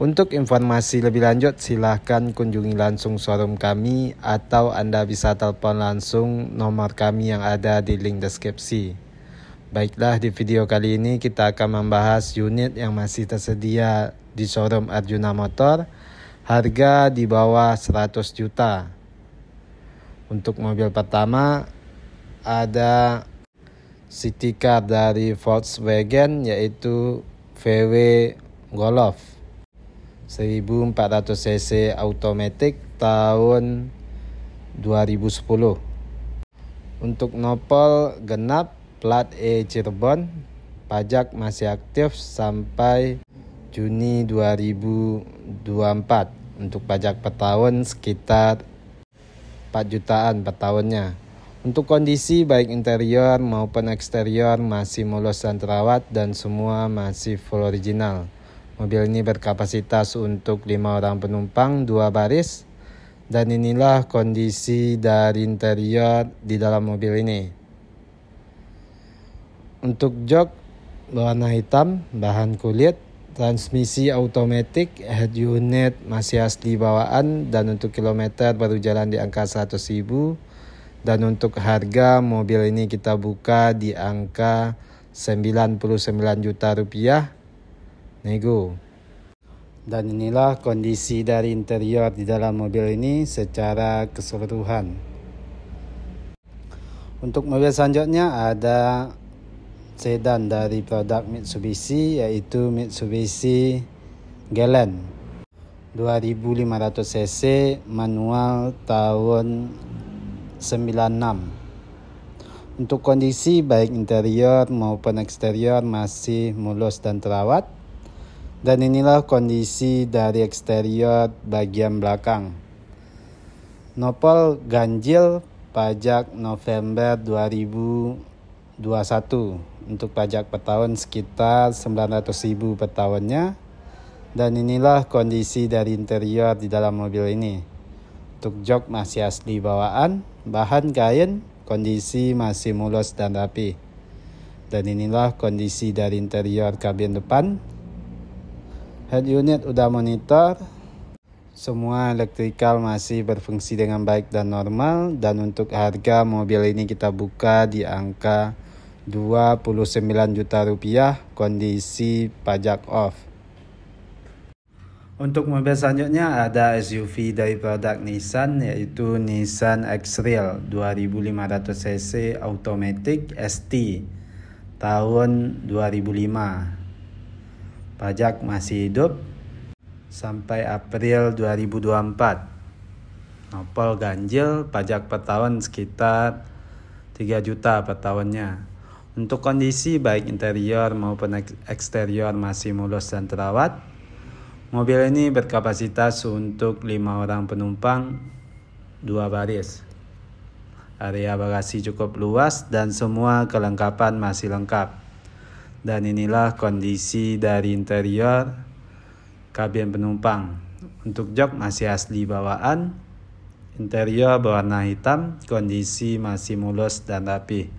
Untuk informasi lebih lanjut silahkan kunjungi langsung showroom kami atau Anda bisa telepon langsung nomor kami yang ada di link deskripsi. Baiklah di video kali ini kita akan membahas unit yang masih tersedia di showroom Arjuna Motor harga di bawah 100 juta. Untuk mobil pertama ada city car dari Volkswagen yaitu VW Golf 1400 cc automatic tahun 2010 untuk nopol genap plat E Cirebon pajak masih aktif sampai Juni 2024 untuk pajak per tahun sekitar 4 jutaan per tahunnya. Untuk kondisi baik interior maupun eksterior masih mulus dan terawat dan semua masih full original. Mobil ini berkapasitas untuk lima orang penumpang, dua baris. Dan inilah kondisi dari interior di dalam mobil ini. Untuk jok berwarna hitam, bahan kulit, transmisi automatic, head unit masih asli bawaan dan untuk kilometer baru jalan di angka 100.000 dan untuk harga mobil ini kita buka di angka 99 juta rupiah nego. Dan inilah kondisi dari interior di dalam mobil ini secara keseluruhan. Untuk mobil selanjutnya ada sedan dari produk Mitsubishi yaitu Mitsubishi Galen 2500 cc manual tahun 96. Untuk kondisi baik interior maupun eksterior masih mulus dan terawat dan inilah kondisi dari eksterior bagian belakang. Nopol ganjil pajak November 2021 untuk pajak per tahun sekitar 900.000 per tahunnya. Dan inilah kondisi dari interior di dalam mobil ini. Untuk jok masih asli bawaan, bahan kain, kondisi masih mulus dan rapi. Dan inilah kondisi dari interior kabin depan Head unit udah monitor. Semua elektrikal masih berfungsi dengan baik dan normal. Dan untuk harga mobil ini kita buka di angka 29 juta rupiah kondisi pajak off. Untuk mobil selanjutnya ada SUV dari produk Nissan yaitu Nissan X-Trail 2500cc automatic ST tahun 2005 pajak masih hidup sampai April 2024. Nopol ganjil pajak per tahun sekitar 3 juta per tahunnya. Untuk kondisi baik interior maupun eksterior masih mulus dan terawat. Mobil ini berkapasitas untuk 5 orang penumpang, 2 baris. Area bagasi cukup luas dan semua kelengkapan masih lengkap. Dan inilah kondisi dari interior kabin penumpang. Untuk jok masih asli bawaan, interior berwarna hitam, kondisi masih mulus dan rapi.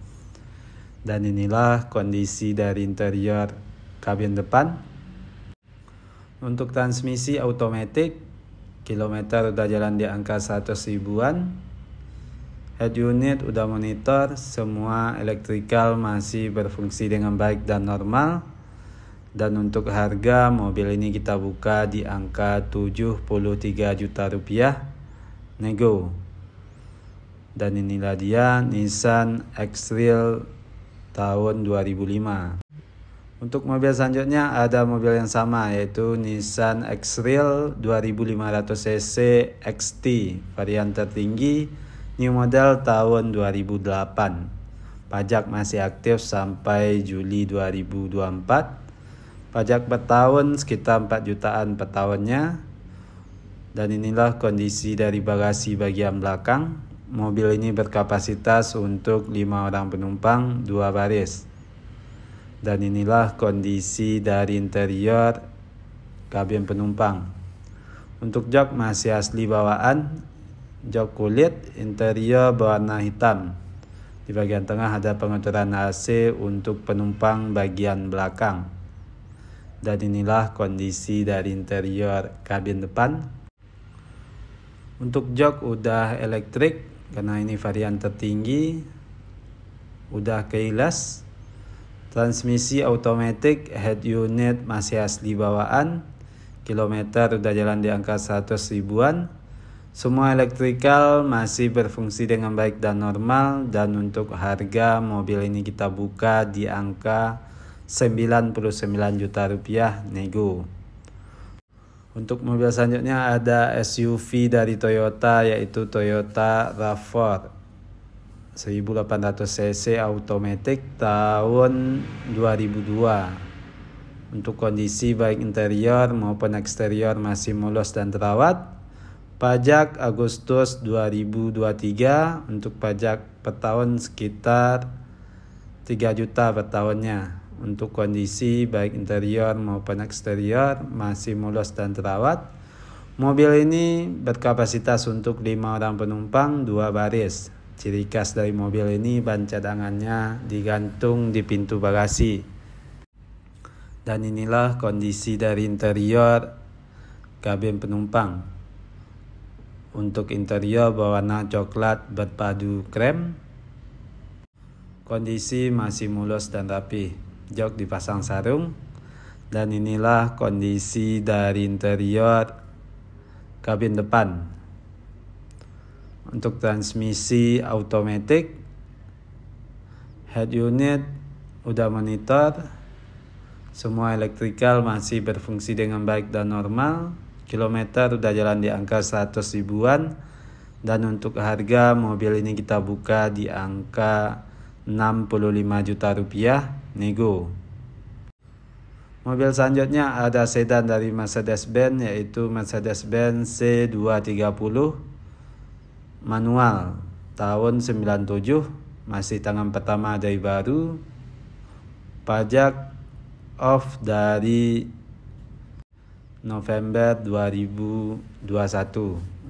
Dan inilah kondisi dari interior kabin depan. Untuk transmisi automatic, kilometer udah jalan di angka 100 ribuan, head unit udah monitor semua elektrikal masih berfungsi dengan baik dan normal dan untuk harga mobil ini kita buka di angka 73 juta rupiah nego dan inilah dia Nissan X-Trail tahun 2005 untuk mobil selanjutnya ada mobil yang sama yaitu Nissan X-Trail 2500cc XT varian tertinggi New Model tahun 2008. Pajak masih aktif sampai Juli 2024. Pajak per tahun sekitar 4 jutaan per tahunnya. Dan inilah kondisi dari bagasi bagian belakang. Mobil ini berkapasitas untuk 5 orang penumpang, 2 baris. Dan inilah kondisi dari interior kabin penumpang. Untuk jok masih asli bawaan, jok kulit, interior berwarna hitam. Di bagian tengah ada pengaturan AC untuk penumpang bagian belakang. Dan inilah kondisi dari interior kabin depan. Untuk jok udah elektrik karena ini varian tertinggi. Udah keilas. Transmisi automatic head unit masih asli bawaan. Kilometer udah jalan di angka 100 ribuan semua elektrikal masih berfungsi dengan baik dan normal dan untuk harga mobil ini kita buka di angka 99 juta rupiah nego. Untuk mobil selanjutnya ada SUV dari Toyota yaitu Toyota RAV4 1800 cc automatic tahun 2002. Untuk kondisi baik interior maupun eksterior masih mulus dan terawat pajak Agustus 2023 untuk pajak per tahun sekitar 3 juta per tahunnya untuk kondisi baik interior maupun eksterior masih mulus dan terawat mobil ini berkapasitas untuk 5 orang penumpang 2 baris ciri khas dari mobil ini ban cadangannya digantung di pintu bagasi dan inilah kondisi dari interior kabin penumpang untuk interior berwarna coklat berpadu krem. Kondisi masih mulus dan rapi. Jok dipasang sarung. Dan inilah kondisi dari interior kabin depan. Untuk transmisi automatic, head unit udah monitor, semua elektrikal masih berfungsi dengan baik dan normal km udah jalan di angka 100 ribuan dan untuk harga mobil ini kita buka di angka 65 juta rupiah nego mobil selanjutnya ada sedan dari Mercedes-Benz yaitu Mercedes-Benz C230 manual tahun 97 masih tangan pertama dari baru pajak off dari November 2021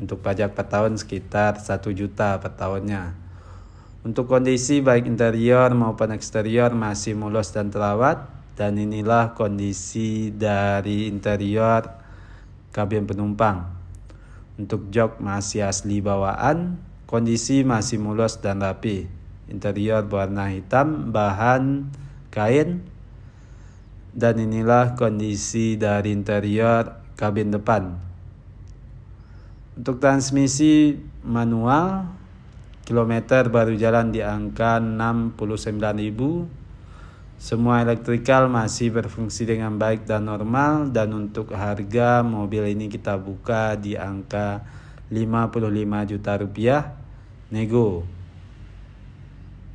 untuk pajak per tahun sekitar 1 juta per tahunnya. Untuk kondisi baik interior maupun eksterior masih mulus dan terawat dan inilah kondisi dari interior kabin penumpang. Untuk jok masih asli bawaan, kondisi masih mulus dan rapi. Interior berwarna hitam, bahan kain dan inilah kondisi dari interior kabin depan. Untuk transmisi manual, kilometer baru jalan di angka 69.000 semua elektrikal masih berfungsi dengan baik dan normal dan untuk harga mobil ini kita buka di angka 55 juta rupiah nego.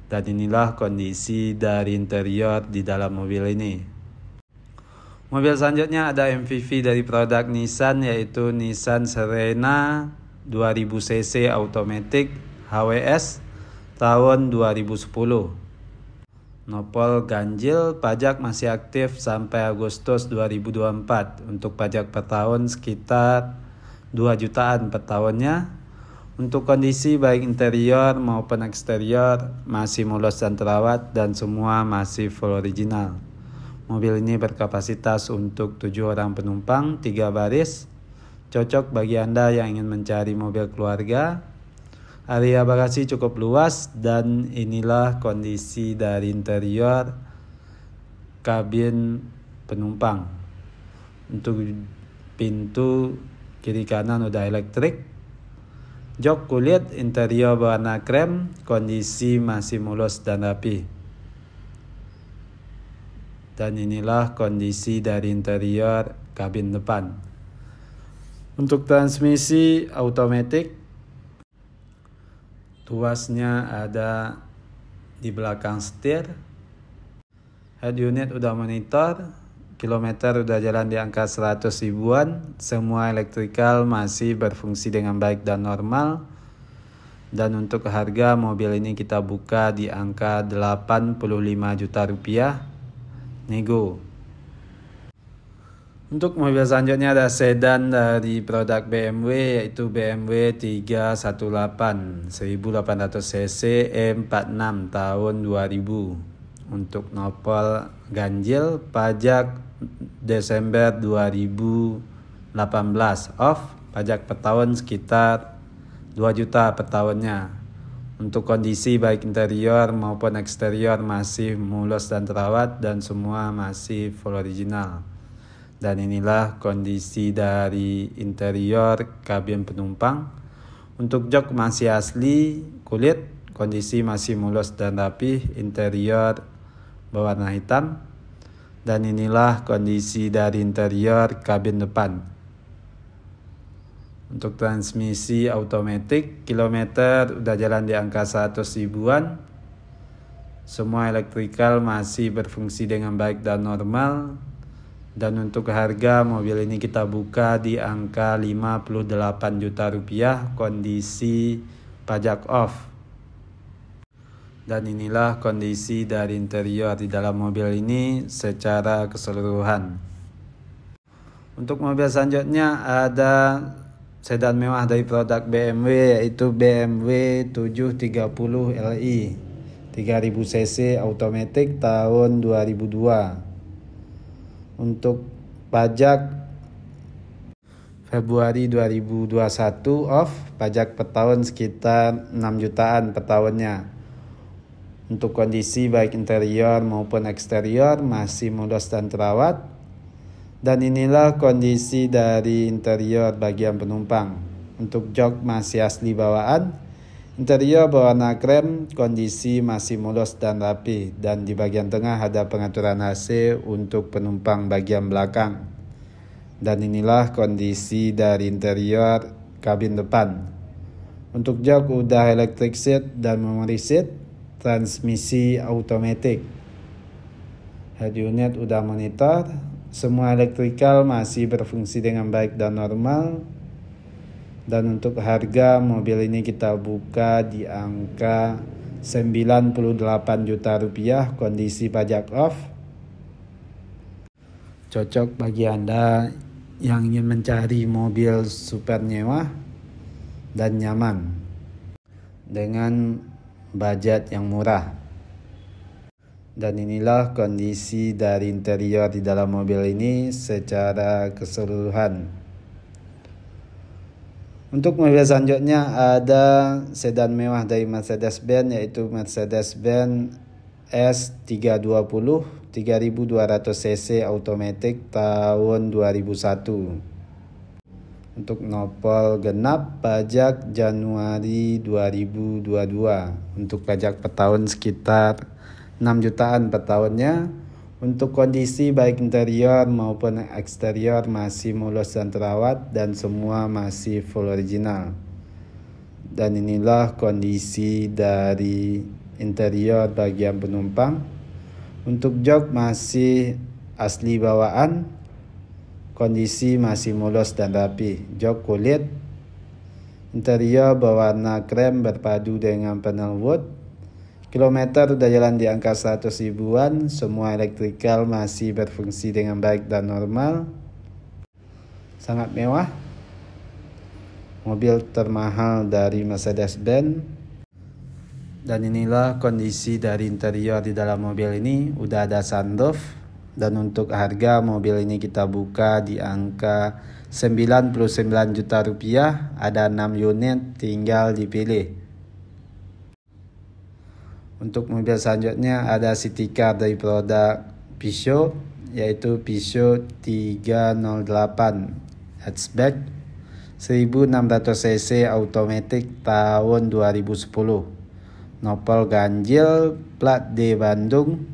Dan inilah kondisi dari interior di dalam mobil ini. Mobil selanjutnya ada MPV dari produk Nissan yaitu Nissan Serena 2000cc automatic HWS tahun 2010. Nopol ganjil pajak masih aktif sampai Agustus 2024 untuk pajak per tahun sekitar 2 jutaan per tahunnya. Untuk kondisi baik interior maupun eksterior masih mulus dan terawat dan semua masih full original. Mobil ini berkapasitas untuk 7 orang penumpang, 3 baris. Cocok bagi Anda yang ingin mencari mobil keluarga. Area bagasi cukup luas dan inilah kondisi dari interior kabin penumpang. Untuk pintu kiri kanan udah elektrik. Jok kulit interior berwarna krem, kondisi masih mulus dan rapi. Dan inilah kondisi dari interior kabin depan. Untuk transmisi automatic, tuasnya ada di belakang setir. Head unit udah monitor, kilometer udah jalan di angka 100 ribuan, semua elektrikal masih berfungsi dengan baik dan normal. Dan untuk harga mobil ini kita buka di angka 85 juta rupiah nego. Untuk mobil selanjutnya ada sedan dari produk BMW yaitu BMW 318 1800 cc e m 46 tahun 2000 untuk nopol ganjil pajak Desember 2018 off pajak per tahun sekitar 2 juta per tahunnya untuk kondisi baik interior maupun eksterior masih mulus dan terawat dan semua masih full original. Dan inilah kondisi dari interior kabin penumpang. Untuk jok masih asli kulit, kondisi masih mulus dan rapi, interior berwarna hitam. Dan inilah kondisi dari interior kabin depan. Untuk transmisi automatic kilometer udah jalan di angka 100 ribuan. Semua elektrikal masih berfungsi dengan baik dan normal. Dan untuk harga mobil ini kita buka di angka 58 juta rupiah kondisi pajak off. Dan inilah kondisi dari interior di dalam mobil ini secara keseluruhan. Untuk mobil selanjutnya ada sedan mewah dari produk BMW yaitu BMW 730 Li 3000 cc automatic tahun 2002 untuk pajak Februari 2021 off pajak per tahun sekitar 6 jutaan per tahunnya. Untuk kondisi baik interior maupun eksterior masih mulus dan terawat. Dan inilah kondisi dari interior bagian penumpang. Untuk jok masih asli bawaan, interior berwarna krem, kondisi masih mulus dan rapi, dan di bagian tengah ada pengaturan AC untuk penumpang bagian belakang. Dan inilah kondisi dari interior kabin depan. Untuk jok udah electric seat dan memory seat, transmisi automatic. Head unit udah monitor, semua elektrikal masih berfungsi dengan baik dan normal. Dan untuk harga mobil ini kita buka di angka 98 juta rupiah kondisi pajak off. Cocok bagi Anda yang ingin mencari mobil super mewah dan nyaman dengan budget yang murah. Dan inilah kondisi dari interior di dalam mobil ini secara keseluruhan. Untuk mobil selanjutnya ada sedan mewah dari Mercedes-Benz yaitu Mercedes-Benz S320 3200 cc automatic tahun 2001. Untuk nopol genap pajak Januari 2022. Untuk pajak per tahun sekitar 6 jutaan per tahunnya. Untuk kondisi baik interior maupun eksterior masih mulus dan terawat dan semua masih full original. Dan inilah kondisi dari interior bagian penumpang. Untuk jok masih asli bawaan. Kondisi masih mulus dan rapi. Jok kulit. Interior berwarna krem berpadu dengan panel wood kilometer udah jalan di angka 100 ribuan, semua elektrikal masih berfungsi dengan baik dan normal. Sangat mewah. Mobil termahal dari Mercedes-Benz. Dan inilah kondisi dari interior di dalam mobil ini, udah ada sunroof. Dan untuk harga mobil ini kita buka di angka 99 juta rupiah, ada 6 unit tinggal dipilih. Untuk mobil selanjutnya ada city car dari produk Peugeot yaitu Peugeot 308 hatchback 1600 cc automatic tahun 2010 nopol ganjil plat D Bandung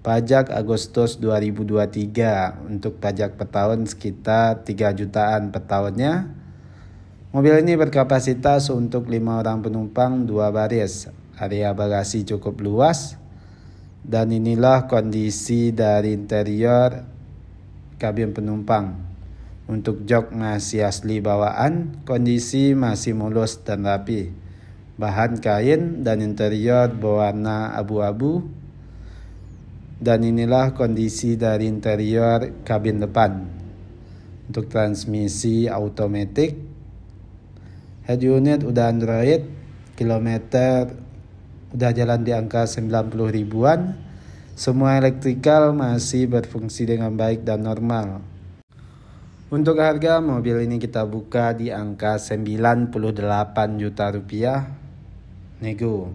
pajak Agustus 2023 untuk pajak per tahun sekitar 3 jutaan per tahunnya. Mobil ini berkapasitas untuk 5 orang penumpang 2 baris area bagasi cukup luas dan inilah kondisi dari interior kabin penumpang. Untuk jok masih asli bawaan, kondisi masih mulus dan rapi. Bahan kain dan interior berwarna abu-abu. Dan inilah kondisi dari interior kabin depan. Untuk transmisi automatic, head unit udah Android, kilometer udah jalan di angka 90 ribuan. Semua elektrikal masih berfungsi dengan baik dan normal. Untuk harga mobil ini kita buka di angka 98 juta rupiah. Nego.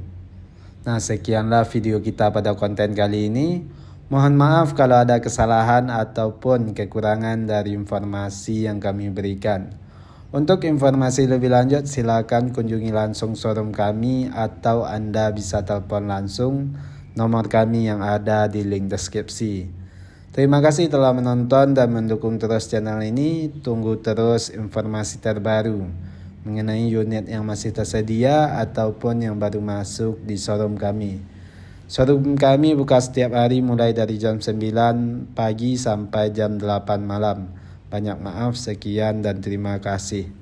Nah sekianlah video kita pada konten kali ini. Mohon maaf kalau ada kesalahan ataupun kekurangan dari informasi yang kami berikan. Untuk informasi lebih lanjut silakan kunjungi langsung showroom kami atau Anda bisa telepon langsung nomor kami yang ada di link deskripsi. Terima kasih telah menonton dan mendukung terus channel ini. Tunggu terus informasi terbaru mengenai unit yang masih tersedia ataupun yang baru masuk di showroom kami. Showroom kami buka setiap hari mulai dari jam 9 pagi sampai jam 8 malam. Banyak maaf, sekian dan terima kasih.